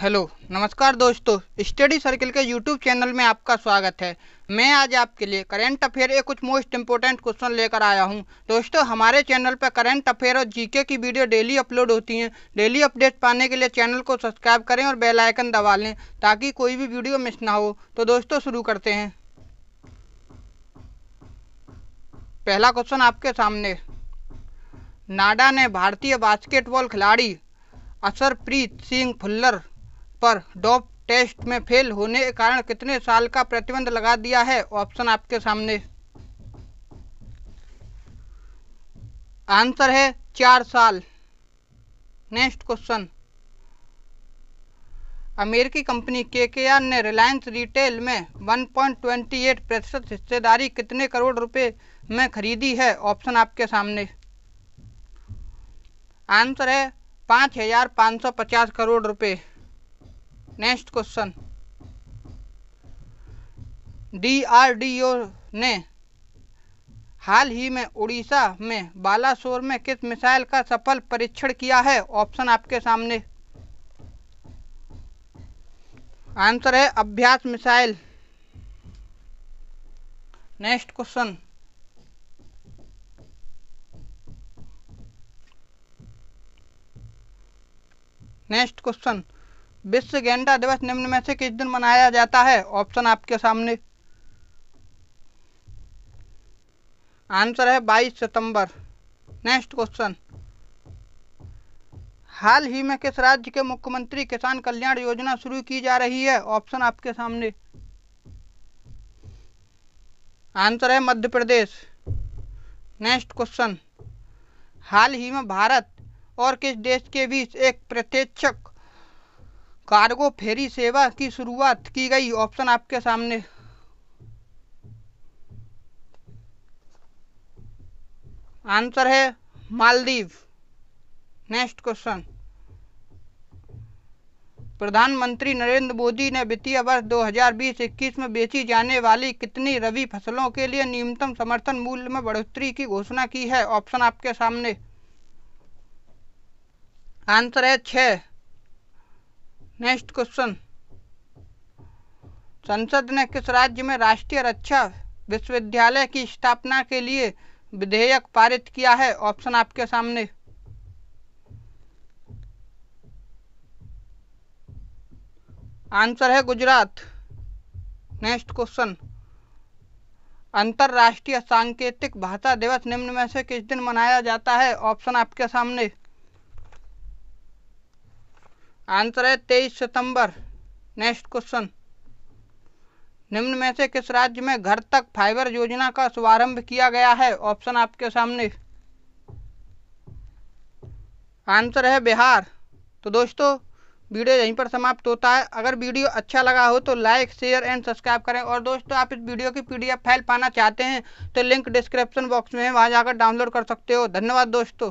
hello नमस्कार दोस्तों study circle के यूट्यूब चैनल में आपका स्वागत है मैं आज आपके लिए करंट अफेयर के कुछ मोस्ट इम्पोर्टेंट क्वेश्चन लेकर आया हूं दोस्तों हमारे चैनल पर करंट अफेयर और जीके की वीडियो डेली अपलोड होती हैं डेली अपडेट पाने के लिए चैनल को सब्सक्राइब करें और बेल आइकन दबा लें ताकि कोई भी वीडियो मिस ना हो तो दोस्तों शुरू करते हैं पहला क्वेश्चन आपके सामने नाडा ने भारतीय बास्केटबॉल खिलाड़ी असरप्रीत सिंह फुल्लर पर डॉप टेस्ट में फेल होने के कारण कितने साल का प्रतिबंध लगा दिया है ऑप्शन आपके सामने आंसर है चार साल नेक्स्ट क्वेश्चन अमेरिकी कंपनी के के आर ने रिलायंस रिटेल में 1.28 प्रतिशत हिस्सेदारी कितने करोड़ रुपए में खरीदी है ऑप्शन आपके सामने आंसर है पाँच हजार पाँच सौ पचास करोड़ रुपए नेक्स्ट क्वेश्चन डीआरडीओ ने हाल ही में उड़ीसा में बालासोर में किस मिसाइल का सफल परीक्षण किया है ऑप्शन आपके सामने आंसर है Abhyas missile next question next question विश्व गेंडा दिवस निम्न में से किस दिन मनाया जाता है ऑप्शन आपके सामने आंसर है 22 सितंबर नेक्स्ट क्वेश्चन हाल ही में किस राज्य के मुख्यमंत्री किसान कल्याण योजना शुरू की जा रही है ऑप्शन आपके सामने आंसर है मध्य प्रदेश नेक्स्ट क्वेश्चन हाल ही में भारत और किस देश के बीच एक प्रत्यक्षक कार्गो फेरी सेवा की शुरुआत की गई ऑप्शन आपके सामने आंसर है मालदीव नेक्स्ट क्वेश्चन प्रधानमंत्री नरेंद्र मोदी ने वित्तीय वर्ष 2020-21 में बेची जाने वाली कितनी रबी फसलों के लिए न्यूनतम समर्थन मूल्य में बढ़ोतरी की घोषणा की है ऑप्शन आपके सामने आंसर है छः नेक्स्ट क्वेश्चन संसद ने किस राज्य में राष्ट्रीय रक्षा विश्वविद्यालय की स्थापना के लिए विधेयक पारित किया है ऑप्शन आपके सामने आंसर है गुजरात नेक्स्ट क्वेश्चन अंतर्राष्ट्रीय सांकेतिक भाषा दिवस निम्न में से किस दिन मनाया जाता है ऑप्शन आपके सामने आंसर है तेईस सितंबर नेक्स्ट क्वेश्चन निम्न में से किस राज्य में घर तक फाइबर योजना का शुभारंभ किया गया है ऑप्शन आपके सामने आंसर है बिहार तो दोस्तों वीडियो यहीं पर समाप्त होता है अगर वीडियो अच्छा लगा हो तो लाइक शेयर एंड सब्सक्राइब करें और दोस्तों आप इस वीडियो की पीडीएफ फाइल पाना चाहते हैं तो लिंक डिस्क्रिप्शन बॉक्स में है वहाँ जाकर डाउनलोड कर सकते हो धन्यवाद दोस्तों